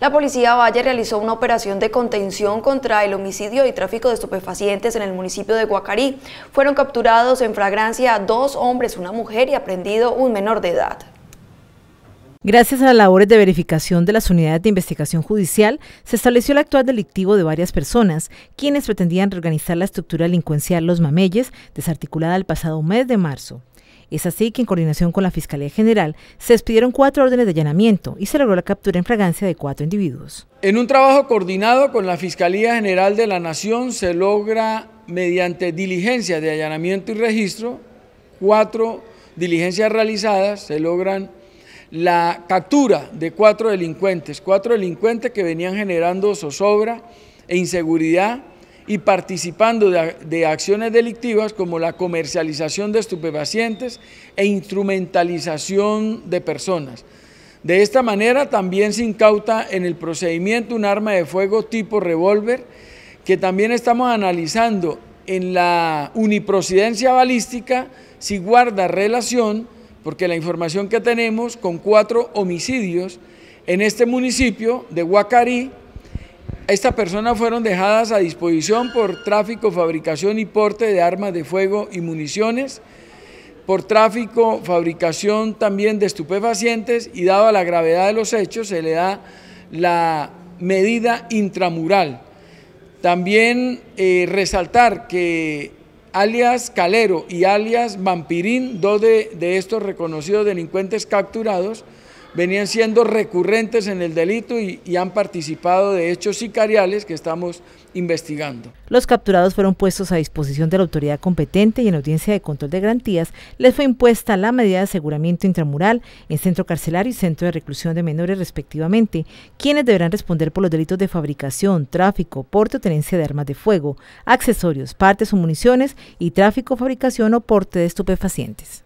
La policía Valle realizó una operación de contención contra el homicidio y tráfico de estupefacientes en el municipio de Guacarí. Fueron capturados en fragrancia dos hombres, una mujer y aprendido un menor de edad. Gracias a las labores de verificación de las unidades de investigación judicial, se estableció el actual delictivo de varias personas, quienes pretendían reorganizar la estructura delincuencial Los Mameyes, desarticulada el pasado mes de marzo. Es así que en coordinación con la Fiscalía General se despidieron cuatro órdenes de allanamiento y se logró la captura en fragancia de cuatro individuos. En un trabajo coordinado con la Fiscalía General de la Nación se logra mediante diligencia de allanamiento y registro, cuatro diligencias realizadas, se logran la captura de cuatro delincuentes, cuatro delincuentes que venían generando zozobra e inseguridad y participando de, acciones delictivas como la comercialización de estupefacientes e instrumentalización de personas. De esta manera también se incauta en el procedimiento un arma de fuego tipo revólver que también estamos analizando en la uniprocedencia balística si guarda relación, porque la información que tenemos con cuatro homicidios en este municipio de Huacarí, estas personas fueron dejadas a disposición por tráfico, fabricación y porte de armas de fuego y municiones, por tráfico, fabricación también de estupefacientes y dado la gravedad de los hechos se le da la medida intramural. También eh, resaltar que alias Calero y alias Vampirín, dos de estos reconocidos delincuentes capturados, venían siendo recurrentes en el delito y, han participado de hechos sicariales que estamos investigando. Los capturados fueron puestos a disposición de la autoridad competente y en audiencia de control de garantías les fue impuesta la medida de aseguramiento intramural en centro carcelario y centro de reclusión de menores respectivamente, quienes deberán responder por los delitos de fabricación, tráfico, porte o tenencia de armas de fuego, accesorios, partes o municiones y tráfico, fabricación o porte de estupefacientes.